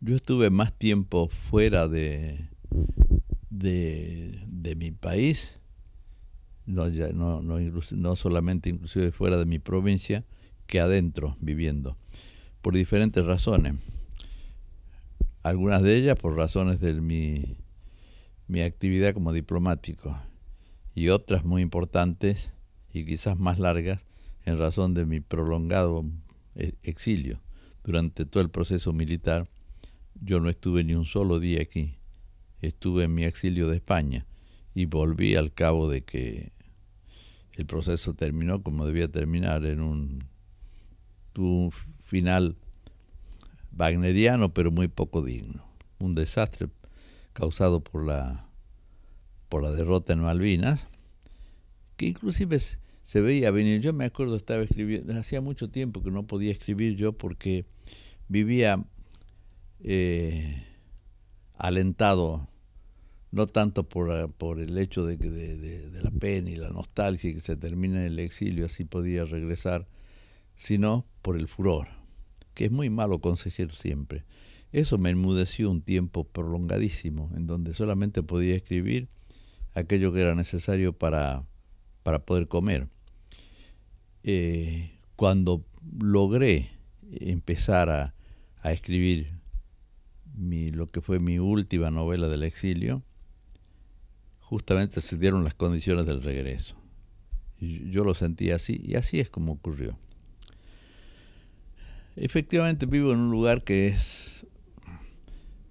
Yo estuve más tiempo fuera de, de, mi país, no, no, no, no, solamente inclusive fuera de mi provincia, que adentro viviendo, por diferentes razones. Algunas de ellas por razones de mi, mi actividad como diplomático y otras muy importantes y quizás más largas en razón de mi prolongado eh, exilio durante todo el proceso militar yo no estuve ni un solo día aquí. Estuve en mi exilio de España y volví al cabo de que el proceso terminó como debía terminar, en un, final wagneriano, pero muy poco digno. Un desastre causado por la, por la derrota en Malvinas, que inclusive se veía venir. Yo me acuerdo, estaba escribiendo, hacía mucho tiempo que no podía escribir yo porque vivía eh, alentado, no tanto por, eh, el hecho de, la pena y la nostalgia que se termina el exilio, así podía regresar, sino por el furor, que es muy malo consejero siempre. Eso me enmudeció un tiempo prolongadísimo, en donde solamente podía escribir aquello que era necesario para, poder comer. Eh, cuando logré empezar a escribir lo que fue mi última novela del exilio, justamente se dieron las condiciones del regreso. Y yo lo sentí así y así es como ocurrió. Efectivamente vivo en un lugar que es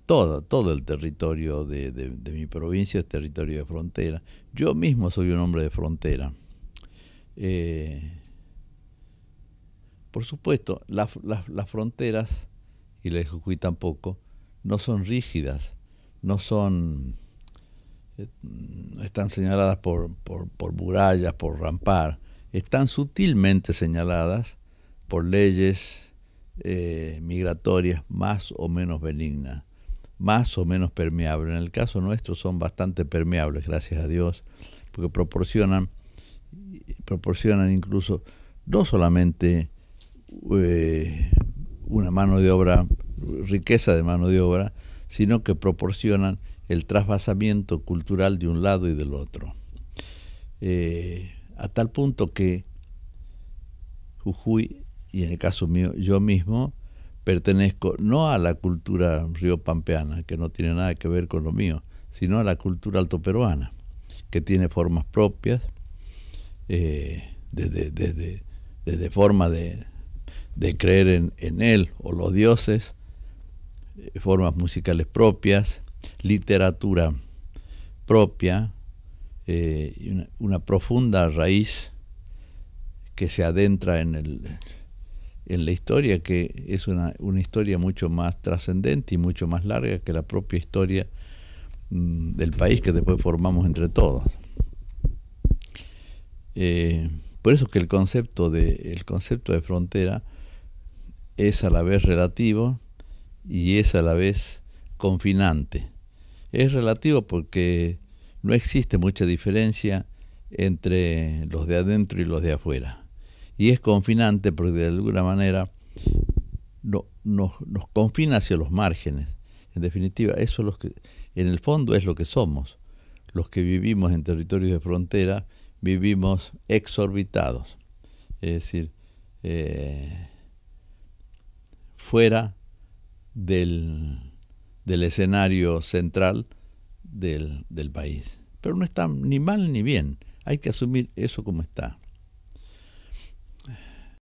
todo, todo el territorio de, mi provincia, es territorio de frontera. Yo mismo soy un hombre de frontera. Eh, por supuesto, las, fronteras, y la Jujuy tampoco, no son rígidas, no son eh, están señaladas por, por, murallas, por rampar, están sutilmente señaladas por leyes eh, migratorias más o menos benignas, más o menos permeables. En el caso nuestro son bastante permeables, gracias a Dios, porque proporcionan, proporcionan incluso no solamente eh, una mano de obra riqueza de mano de obra, sino que proporcionan el trasvasamiento cultural de un lado y del otro. Eh, a tal punto que Jujuy, y en el caso mío yo mismo, pertenezco no a la cultura río pampeana, que no tiene nada que ver con lo mío, sino a la cultura altoperuana, que tiene formas propias, eh, desde, forma de, creer en, él o los dioses, eh, formas musicales propias, literatura propia, eh, una, profunda raíz que se adentra en, el, la historia, que es una, una historia mucho más trascendente y mucho más larga que la propia historia mm, del país que después formamos entre todos. Eh, por eso que el concepto de, el concepto de frontera es a la vez relativo, y es a la vez confinante. Es relativo porque no existe mucha diferencia entre los de adentro y los de afuera. Y es confinante porque de alguna manera nos, confina hacia los márgenes. En definitiva, eso es lo que, en el fondo es lo que somos. Los que vivimos en territorios de frontera vivimos exorbitados. Es decir, eh, fuera del, del escenario central del, del país. Pero no está ni mal ni bien, hay que asumir eso como está.